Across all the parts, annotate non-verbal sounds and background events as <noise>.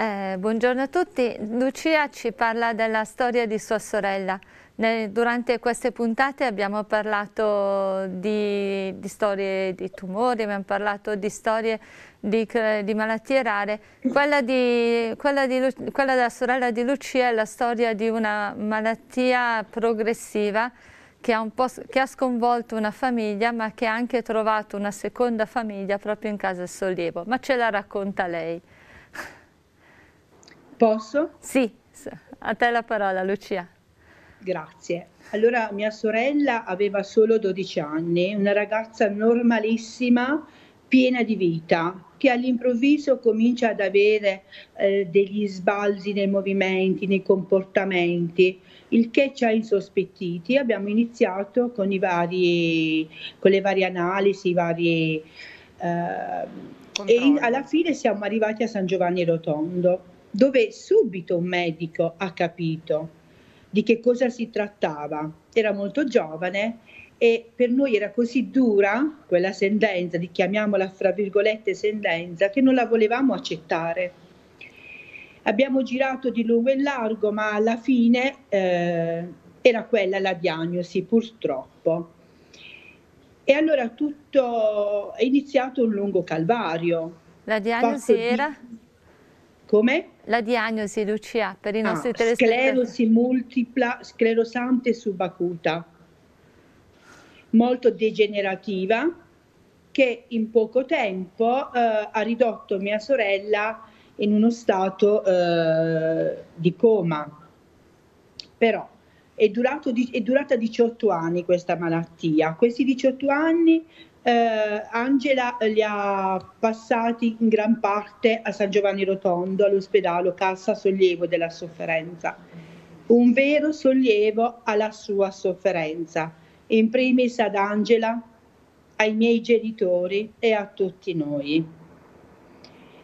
Eh, buongiorno a tutti. Lucia ci parla della storia di sua sorella. Nel, durante queste puntate abbiamo parlato di, di, storie di tumori, abbiamo parlato di storie di, di malattie rare. Quella, di, quella, quella della sorella di Lucia è la storia di una malattia progressiva che ha, che ha, sconvolto una famiglia ma che ha anche trovato una seconda famiglia proprio in casa del sollievo, ma ce la racconta lei. Posso? Sì, a te la parola Lucia. Grazie. Allora mia sorella aveva solo 12 anni, una ragazza normalissima, piena di vita, che all'improvviso comincia ad avere eh, degli sbalzi nei movimenti, nei comportamenti, il che ci ha insospettiti. Abbiamo iniziato con, vari, con le varie analisi, i vari... Eh, e in, alla fine siamo arrivati a San Giovanni Rotondo dove subito un medico ha capito di che cosa si trattava. Era molto giovane e per noi era così dura quella sentenza, di chiamiamola fra virgolette sentenza, che non la volevamo accettare. Abbiamo girato di lungo e largo, ma alla fine eh, era quella la diagnosi, purtroppo. E allora tutto è iniziato un lungo calvario. La diagnosi Posso era? Di... Come? La diagnosi, Lucia, per i ah, nostri ah, telespettatori. Sclerosi multipla sclerosante subacuta, molto degenerativa, che in poco tempo eh, ha ridotto mia sorella in uno stato eh, di coma. Però è, durato, è durata 18 anni questa malattia. Questi 18 anni eh, Angela li ha passati in gran parte a San Giovanni Rotondo, all'ospedale Cassa Sollievo della Sofferenza. Un vero sollievo alla sua sofferenza, in primis ad Angela, ai miei genitori e a tutti noi.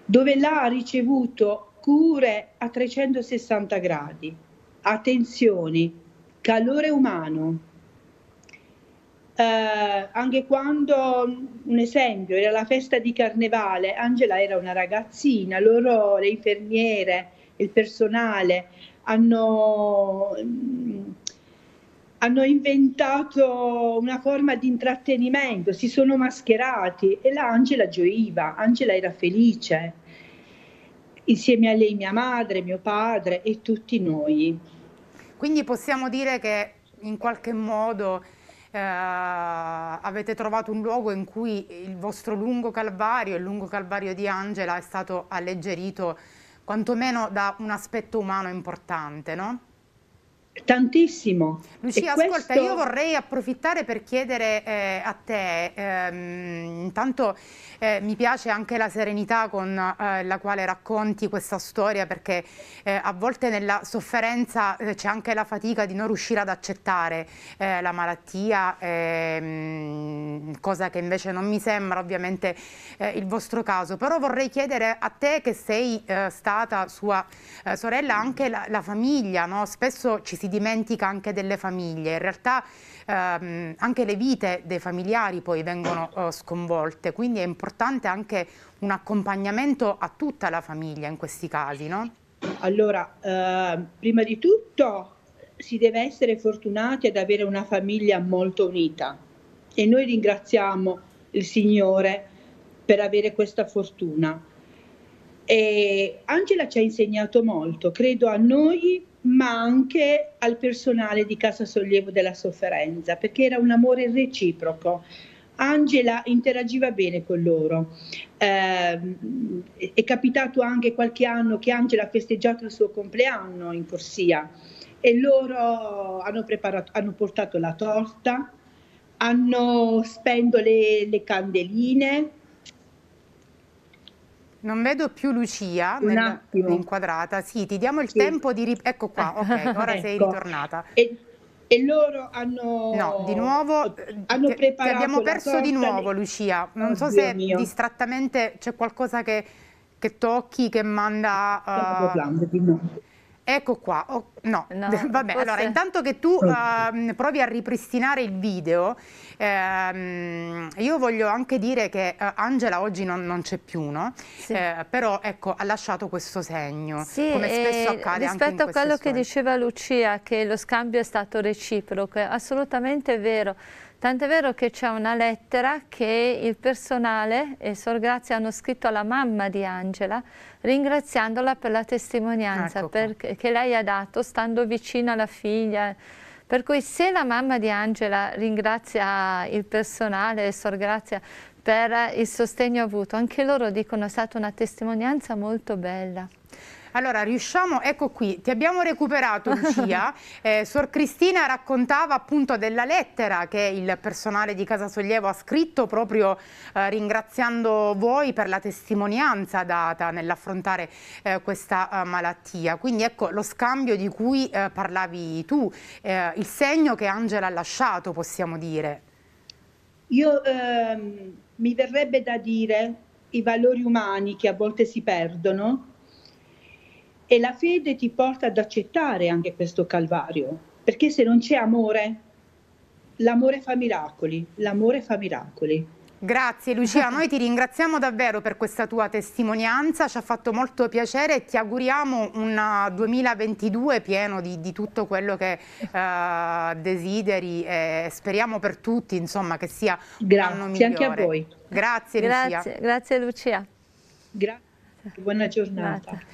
Dove l'ha ricevuto cure a 360 gradi, attenzioni, calore umano, eh, anche quando, mm, un esempio, era la festa di carnevale, Angela era una ragazzina, loro, le infermiere, il personale, hanno, mm, hanno inventato una forma di intrattenimento, si sono mascherati e là Angela gioiva, Angela era felice, insieme a lei mia madre, mio padre e tutti noi. Quindi possiamo dire che in qualche modo eh, avete trovato un luogo in cui il vostro lungo calvario, il lungo calvario di Angela è stato alleggerito quantomeno da un aspetto umano importante, no? Tantissimo. Lucia, e ascolta, questo... io vorrei approfittare per chiedere eh, a te, ehm, intanto eh, mi piace anche la serenità con eh, la quale racconti questa storia perché eh, a volte nella sofferenza eh, c'è anche la fatica di non riuscire ad accettare eh, la malattia, ehm, cosa che invece non mi sembra ovviamente il vostro caso, però vorrei chiedere a te che sei stata sua sorella anche la, la famiglia, no? spesso ci si si dimentica anche delle famiglie, in realtà ehm, anche le vite dei familiari poi vengono eh, sconvolte, quindi è importante anche un accompagnamento a tutta la famiglia in questi casi, no? Allora, eh, prima di tutto si deve essere fortunati ad avere una famiglia molto unita e noi ringraziamo il Signore per avere questa fortuna. E Angela ci ha insegnato molto, credo a noi ma anche al personale di Casa Sollievo della Sofferenza, perché era un amore reciproco. Angela interagiva bene con loro. Eh, è capitato anche qualche anno che Angela ha festeggiato il suo compleanno in corsia e loro hanno, hanno portato la torta, hanno spento le, le candeline, non vedo più Lucia Un nella, inquadrata. Sì, ti diamo il sì. tempo di... Rip- ecco qua, <laughs> ok, ora ecco. sei ritornata. E, e, loro hanno... No, di nuovo... Eh, hanno preparato ti abbiamo perso di nuovo, le... Lucia. Non oh, so se mio. distrattamente c'è qualcosa che, che, tocchi, che manda... Uh... Sto Ecco qua, oh, no, no <laughs> vabbè, forse... allora intanto che tu uh, provi a ripristinare il video, ehm, io voglio anche dire che uh, Angela oggi non, non c'è più, no? Sì. Eh, però ecco, ha lasciato questo segno, sì, come spesso accade Rispetto a quello storie. che diceva Lucia, che lo scambio è stato reciproco, è assolutamente vero. Tant'è vero che c'è una lettera che il personale e Sor Grazia hanno scritto alla mamma di Angela ringraziandola per la testimonianza ecco per, che lei ha dato stando vicino alla figlia. Per cui se la mamma di Angela ringrazia il personale e Sor Grazia per il sostegno avuto, anche loro dicono che è stata una testimonianza molto bella. Allora, riusciamo, ecco qui, ti abbiamo recuperato Lucia. <laughs> Eh, Sor Cristina raccontava appunto della lettera che il personale di Casa Sollievo ha scritto proprio eh, ringraziando voi per la testimonianza data nell'affrontare eh, questa eh, malattia. Quindi ecco lo scambio di cui eh, parlavi tu, eh, il segno che Angela ha lasciato, possiamo dire. Io ehm, mi verrebbe da dire i valori umani che a volte si perdono e la fede ti porta ad accettare anche questo calvario, perché se non c'è amore, l'amore fa miracoli, l'amore fa miracoli. Grazie Lucia, noi ti ringraziamo davvero per questa tua testimonianza, ci ha fatto molto piacere e ti auguriamo un 2022 uh, pieno di, di tutto quello che eh, desideri e speriamo per tutti insomma, che sia grazie, un anno migliore. Grazie anche a voi. Grazie, Lucia. Grazie Lucia. Grazie, buona giornata. Grazie.